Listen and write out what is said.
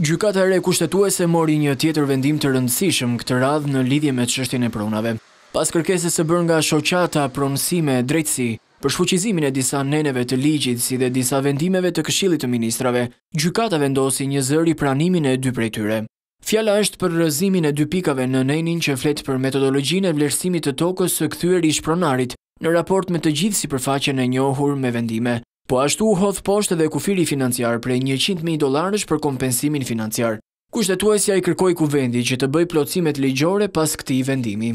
Gjykata e re kushtetuese mori një tjetër vendim të rëndësishëm këtë radhë në lidhje me çështjen e pronave. Pas kërkesës së bërë nga shoqata pronësime drejtësi për shfuqizimin e disa neneve të ligjit si dhe disa vendimeve të Këshillit të Ministrave, gjykata vendosi një zëri pranimin e dy prej tyre. Fjala është për rrëzimin e dy pikave në nenin që flet për metodologjinë e vlerësimit të tokës së kthyer ish pronarit në raport me të gjithë sipërfaqen e njohur me vendime po ashtu u hodhë poshtë dhe kufiri financiar prej 100.000 dolarës për kompensimin financiar. Kushtetuesja i kërkoj kuvendi që të bëj plotësimet ligjore pas këti vendimi.